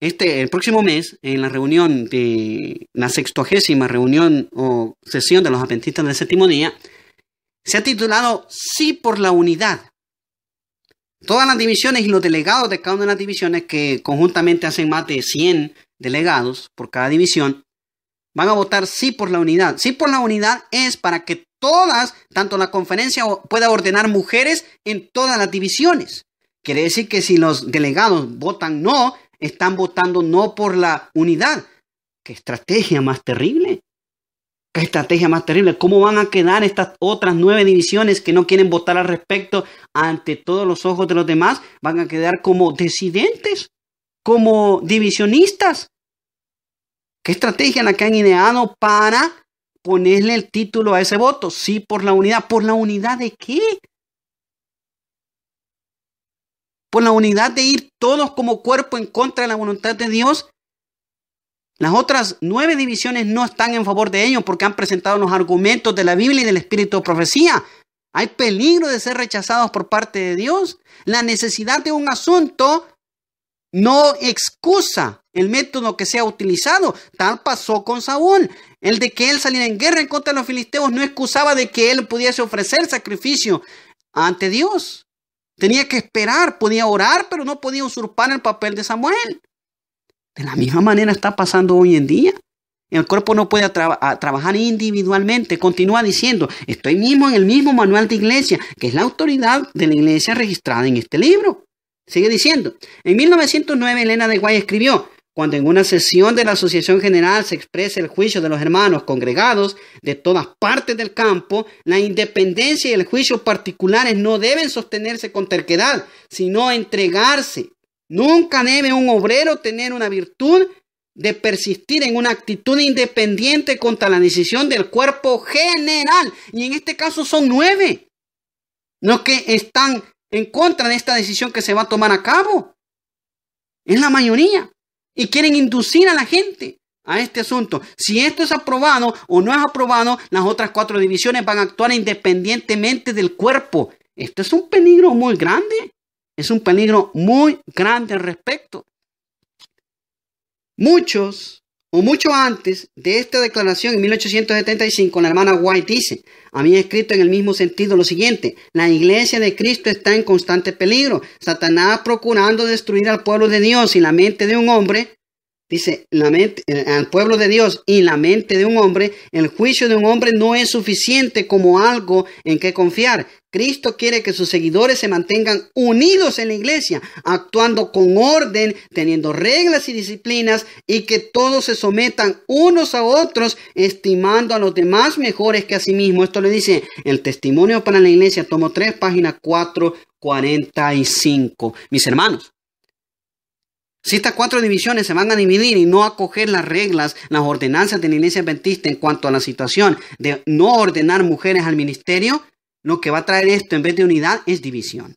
este, el próximo mes, en la reunión de la sextogésima reunión o sesión de los adventistas del séptimo día, se ha titulado Sí por la unidad todas las divisiones y los delegados de cada una de las divisiones, que conjuntamente hacen más de 100 delegados por cada división, van a votar sí por la unidad. Sí por la unidad es para que todas, tanto la conferencia pueda ordenar mujeres en todas las divisiones. Quiere decir que si los delegados votan no, están votando no por la unidad. ¿Qué estrategia más terrible? Qué estrategia más terrible. ¿Cómo van a quedar estas otras nueve divisiones que no quieren votar al respecto ante todos los ojos de los demás? Van a quedar como disidentes? como divisionistas. ¿Qué estrategia la que han ideado para ponerle el título a ese voto? Sí, por la unidad. ¿Por la unidad de qué? Por la unidad de ir todos como cuerpo en contra de la voluntad de Dios. Las otras nueve divisiones no están en favor de ellos porque han presentado los argumentos de la Biblia y del espíritu de profecía. Hay peligro de ser rechazados por parte de Dios. La necesidad de un asunto no excusa el método que sea utilizado. Tal pasó con Saúl. El de que él saliera en guerra en contra de los filisteos no excusaba de que él pudiese ofrecer sacrificio ante Dios. Tenía que esperar, podía orar, pero no podía usurpar el papel de Samuel. De la misma manera está pasando hoy en día. El cuerpo no puede trabajar individualmente. Continúa diciendo, estoy mismo en el mismo manual de iglesia, que es la autoridad de la iglesia registrada en este libro. Sigue diciendo, en 1909 Elena de Guay escribió, cuando en una sesión de la Asociación General se expresa el juicio de los hermanos congregados de todas partes del campo, la independencia y el juicio particulares no deben sostenerse con terquedad, sino entregarse Nunca debe un obrero tener una virtud de persistir en una actitud independiente contra la decisión del cuerpo general. Y en este caso son nueve los que están en contra de esta decisión que se va a tomar a cabo. Es la mayoría. Y quieren inducir a la gente a este asunto. Si esto es aprobado o no es aprobado, las otras cuatro divisiones van a actuar independientemente del cuerpo. Esto es un peligro muy grande. Es un peligro muy grande al respecto. Muchos, o mucho antes de esta declaración en 1875, la hermana White dice, a mí escrito en el mismo sentido lo siguiente, la iglesia de Cristo está en constante peligro, Satanás procurando destruir al pueblo de Dios y la mente de un hombre Dice, la mente, eh, al pueblo de Dios y la mente de un hombre, el juicio de un hombre no es suficiente como algo en que confiar. Cristo quiere que sus seguidores se mantengan unidos en la iglesia, actuando con orden, teniendo reglas y disciplinas, y que todos se sometan unos a otros, estimando a los demás mejores que a sí mismo. Esto le dice el testimonio para la iglesia, tomo 3, página y cinco Mis hermanos. Si estas cuatro divisiones, se van a dividir y no acoger las reglas, las ordenanzas de la iglesia adventista en cuanto a la situación de no ordenar mujeres al ministerio. Lo que va a traer esto en vez de unidad es división.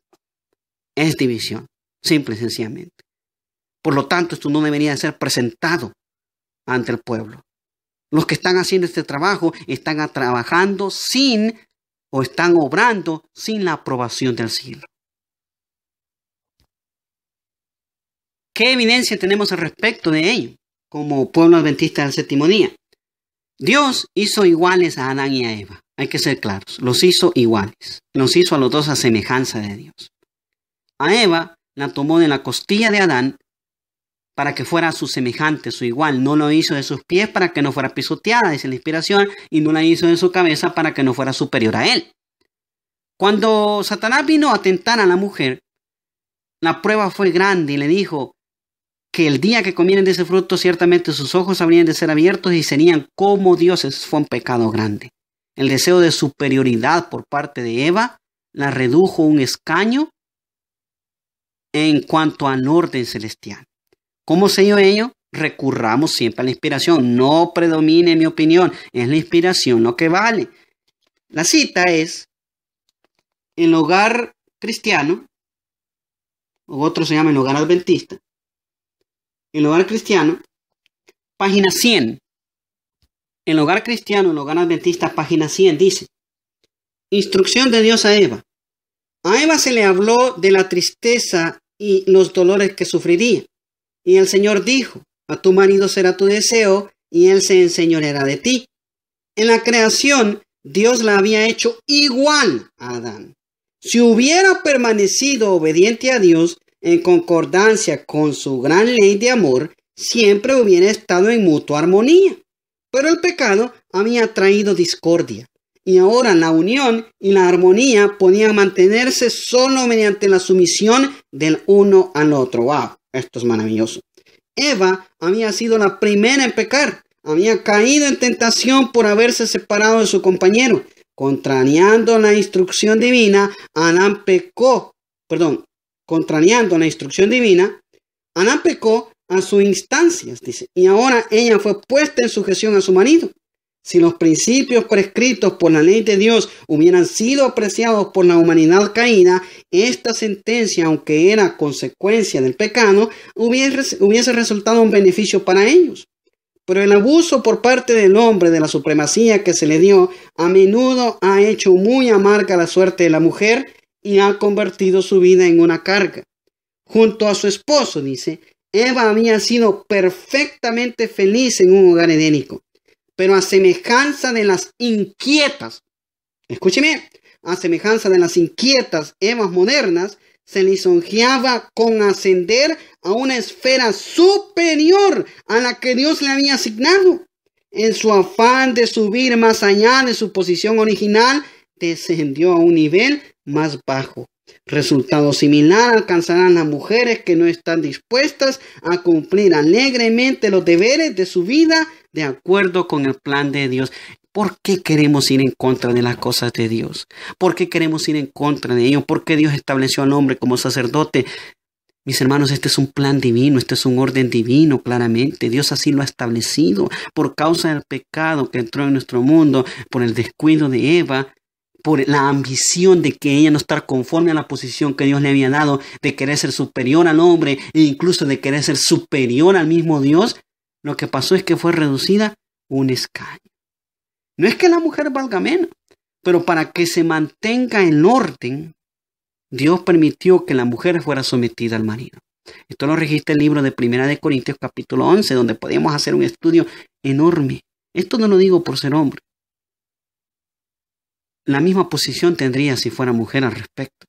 Es división, simple y sencillamente. Por lo tanto, esto no debería ser presentado ante el pueblo. Los que están haciendo este trabajo están trabajando sin o están obrando sin la aprobación del cielo. ¿Qué evidencia tenemos al respecto de ello como pueblo adventista del séptimo día? Dios hizo iguales a Adán y a Eva, hay que ser claros, los hizo iguales, los hizo a los dos a semejanza de Dios. A Eva la tomó de la costilla de Adán para que fuera su semejante, su igual. No lo hizo de sus pies para que no fuera pisoteada, dice la inspiración, y no la hizo de su cabeza para que no fuera superior a él. Cuando Satanás vino a atentar a la mujer, la prueba fue grande y le dijo, que el día que comieran de ese fruto ciertamente sus ojos habrían de ser abiertos y serían como dioses. Fue un pecado grande. El deseo de superioridad por parte de Eva la redujo un escaño en cuanto al orden celestial. ¿Cómo se dio ello? Recurramos siempre a la inspiración. No predomine mi opinión, es la inspiración lo que vale. La cita es el hogar cristiano, o otro se llama el hogar adventista, en el hogar cristiano, página 100. En el hogar cristiano, en el hogar adventista, página 100 dice, instrucción de Dios a Eva. A Eva se le habló de la tristeza y los dolores que sufriría. Y el Señor dijo, a tu marido será tu deseo y él se enseñoreará de ti. En la creación, Dios la había hecho igual a Adán. Si hubiera permanecido obediente a Dios, en concordancia con su gran ley de amor, siempre hubiera estado en mutua armonía. Pero el pecado había traído discordia, y ahora la unión y la armonía podían mantenerse solo mediante la sumisión del uno al otro. ¡Wow! Esto es maravilloso. Eva había sido la primera en pecar, había caído en tentación por haberse separado de su compañero. Contrariando la instrucción divina, Adán pecó, perdón, contrariando la instrucción divina, Ana pecó a su instancia, dice, y ahora ella fue puesta en sujeción a su marido. Si los principios prescritos por la ley de Dios hubieran sido apreciados por la humanidad caída, esta sentencia, aunque era consecuencia del pecado, hubiese resultado un beneficio para ellos. Pero el abuso por parte del hombre de la supremacía que se le dio a menudo ha hecho muy amarga la suerte de la mujer y ha convertido su vida en una carga. Junto a su esposo, dice, Eva había sido perfectamente feliz en un hogar edénico, pero a semejanza de las inquietas, escúcheme, a semejanza de las inquietas Evas modernas, se lisonjeaba con ascender a una esfera superior a la que Dios le había asignado. En su afán de subir más allá de su posición original, descendió a un nivel más bajo. Resultado similar alcanzarán las mujeres que no están dispuestas a cumplir alegremente los deberes de su vida de acuerdo con el plan de Dios. ¿Por qué queremos ir en contra de las cosas de Dios? ¿Por qué queremos ir en contra de ellos? ¿Por qué Dios estableció al hombre como sacerdote? Mis hermanos, este es un plan divino, este es un orden divino, claramente. Dios así lo ha establecido. Por causa del pecado que entró en nuestro mundo, por el descuido de Eva, por la ambición de que ella no estar conforme a la posición que Dios le había dado, de querer ser superior al hombre e incluso de querer ser superior al mismo Dios, lo que pasó es que fue reducida un escaño. No es que la mujer valga menos, pero para que se mantenga el orden, Dios permitió que la mujer fuera sometida al marido. Esto lo registra el libro de Primera de Corintios capítulo 11, donde podemos hacer un estudio enorme. Esto no lo digo por ser hombre, la misma posición tendría si fuera mujer al respecto.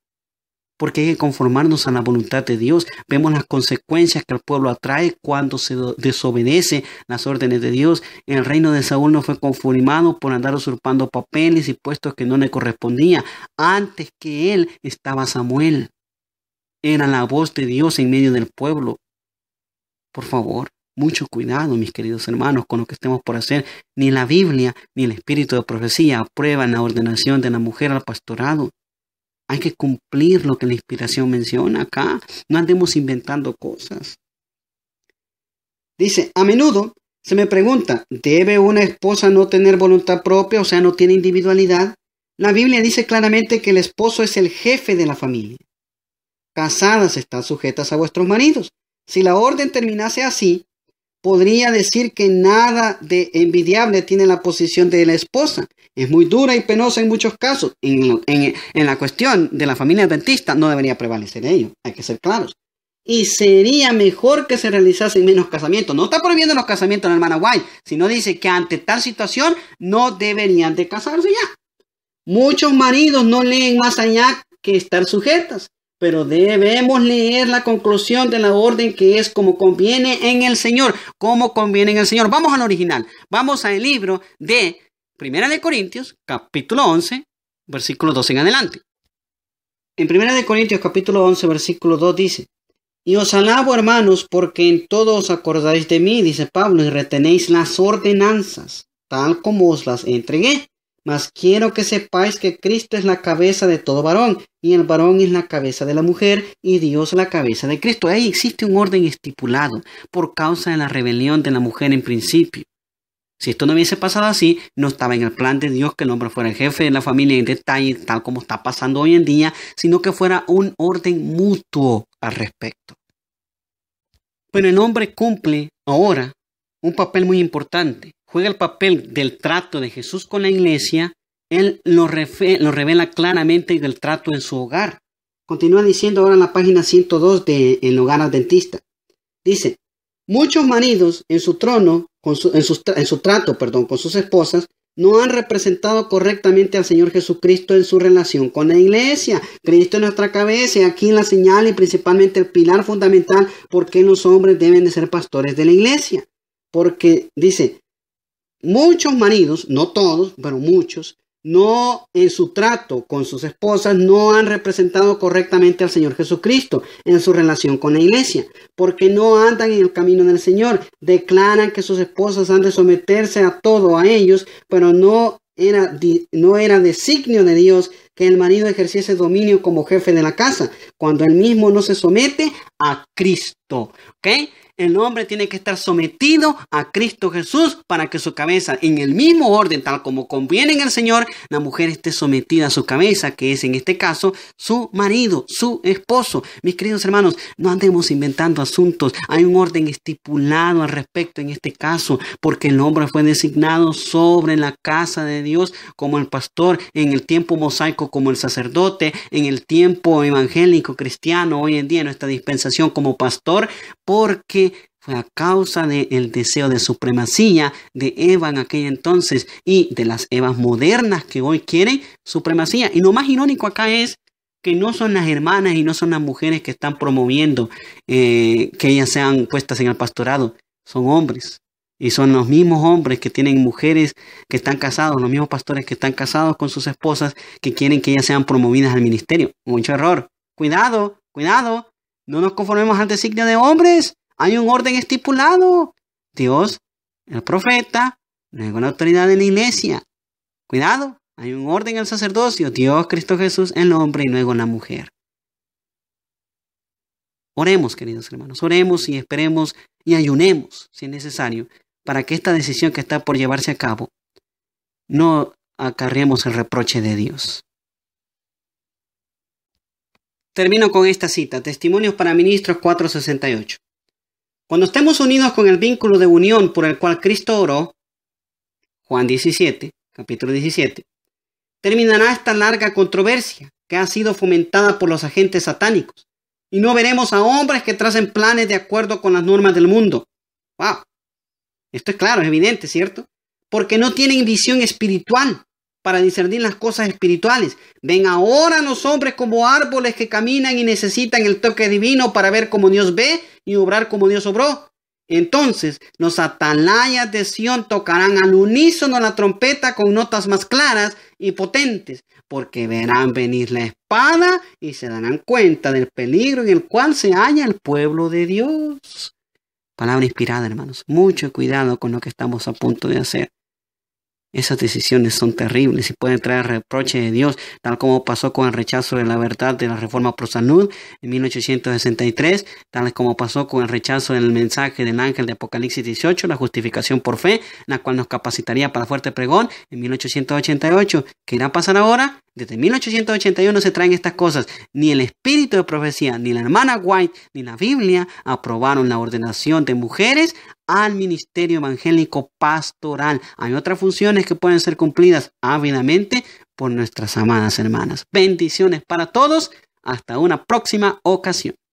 Porque hay que conformarnos a la voluntad de Dios. Vemos las consecuencias que el pueblo atrae cuando se desobedece las órdenes de Dios. El reino de Saúl no fue conformado por andar usurpando papeles y puestos que no le correspondía. Antes que él estaba Samuel. Era la voz de Dios en medio del pueblo. Por favor, mucho cuidado, mis queridos hermanos, con lo que estemos por hacer. Ni la Biblia ni el espíritu de profecía aprueban la ordenación de la mujer al pastorado. Hay que cumplir lo que la inspiración menciona acá. No andemos inventando cosas. Dice, a menudo se me pregunta, ¿debe una esposa no tener voluntad propia, o sea, no tiene individualidad? La Biblia dice claramente que el esposo es el jefe de la familia. Casadas están sujetas a vuestros maridos. Si la orden terminase así, podría decir que nada de envidiable tiene la posición de la esposa. Es muy dura y penosa en muchos casos. En, la cuestión de la familia adventista no debería prevalecer ello, hay que ser claros. Y sería mejor que se realizasen menos casamientos. No está prohibiendo los casamientos en el hermana White, sino dice que ante tal situación no deberían de casarse ya. Muchos maridos no leen más allá que estar sujetas pero debemos leer la conclusión de la orden que es como conviene en el Señor, como conviene en el Señor. Vamos al original, vamos al libro de Primera de Corintios, capítulo 11, versículo 2 en adelante. En Primera de Corintios, capítulo 11, versículo 2 dice, Y os alabo, hermanos, porque en todo os acordáis de mí, dice Pablo, y retenéis las ordenanzas, tal como os las entregué mas quiero que sepáis que Cristo es la cabeza de todo varón, y el varón es la cabeza de la mujer, y Dios la cabeza de Cristo. Ahí existe un orden estipulado por causa de la rebelión de la mujer en principio. Si esto no hubiese pasado así, no estaba en el plan de Dios que el hombre fuera el jefe de la familia en detalle, tal como está pasando hoy en día, sino que fuera un orden mutuo al respecto. Pero el hombre cumple ahora un papel muy importante juega el papel del trato de Jesús con la iglesia, Él lo, lo revela claramente del trato en su hogar. Continúa diciendo ahora en la página 102 de el Hogar Adventista. Dice, muchos maridos en su trono, con en, su, trato, perdón, con sus esposas, no han representado correctamente al Señor Jesucristo en su relación con la iglesia. Cristo en nuestra cabeza, y aquí la señal y principalmente el pilar fundamental por qué los hombres deben de ser pastores de la iglesia. Porque dice, Muchos maridos, no todos, pero muchos, no en su trato con sus esposas no han representado correctamente al Señor Jesucristo en su relación con la iglesia, porque no andan en el camino del Señor. Declaran que sus esposas han de someterse a todo a ellos, pero no era, no era designio de Dios que el marido ejerciese dominio como jefe de la casa, cuando él mismo no se somete a Cristo. ¿Ok? el hombre tiene que estar sometido a Cristo Jesús para que su cabeza, en el mismo orden, tal como conviene en el Señor, la mujer esté sometida a su cabeza, que es en este caso su marido, su esposo. Mis queridos hermanos, no andemos inventando asuntos. Hay un orden estipulado al respecto en este caso, porque el hombre fue designado sobre la casa de Dios como el pastor en el tiempo mosaico, como el sacerdote, en el tiempo evangélico cristiano, hoy en día en nuestra dispensación como pastor, porque a causa del deseo de supremacía de Eva en aquel entonces y de las Evas modernas que hoy quieren supremacía. Y lo más irónico acá es que no son las hermanas y no son las mujeres que están promoviendo eh, que ellas sean puestas en el pastorado, son hombres. Y son los mismos hombres que tienen mujeres que están casados, los mismos pastores que están casados con sus esposas que quieren que ellas sean promovidas al ministerio. Mucho error. Cuidado, cuidado. No nos conformemos al designio de hombres. Hay un orden estipulado. Dios, el profeta, luego la autoridad en la iglesia. Cuidado, hay un orden en el sacerdocio. Dios, Cristo Jesús, el hombre y luego la mujer. Oremos, queridos hermanos, oremos y esperemos y ayunemos, si es necesario, para que esta decisión que está por llevarse a cabo no acarremos el reproche de Dios. Termino con esta cita, Testimonios para Ministros 468. Cuando estemos unidos con el vínculo de unión por el cual Cristo oró, Juan 17, capítulo 17, terminará esta larga controversia que ha sido fomentada por los agentes satánicos, y no veremos a hombres que tracen planes de acuerdo con las normas del mundo. ¡Wow! Esto es claro, es evidente, ¿cierto? Porque no tienen visión espiritual para discernir las cosas espirituales. Ven ahora a los hombres como árboles que caminan y necesitan el toque divino para ver cómo Dios ve y obrar como Dios obró. Entonces los atalayas de Sión tocarán al unísono la trompeta con notas más claras y potentes, porque verán venir la espada y se darán cuenta del peligro en el cual se halla el pueblo de Dios. Palabra inspirada, hermanos. Mucho cuidado con lo que estamos a punto de hacer. Esas decisiones son terribles y pueden traer reproche de Dios, tal como pasó con el rechazo de la verdad de la Reforma pro en 1863, tal como pasó con el rechazo del mensaje del ángel de Apocalipsis 18, la justificación por fe, la cual nos capacitaría para fuerte pregón en 1888. ¿Qué irá a pasar ahora? Desde 1881 se traen estas cosas. Ni el espíritu de profecía, ni la hermana White, ni la Biblia aprobaron la ordenación de mujeres al ministerio evangélico pastoral. Hay otras funciones que pueden ser cumplidas ávidamente por nuestras amadas hermanas. Bendiciones para todos. Hasta una próxima ocasión.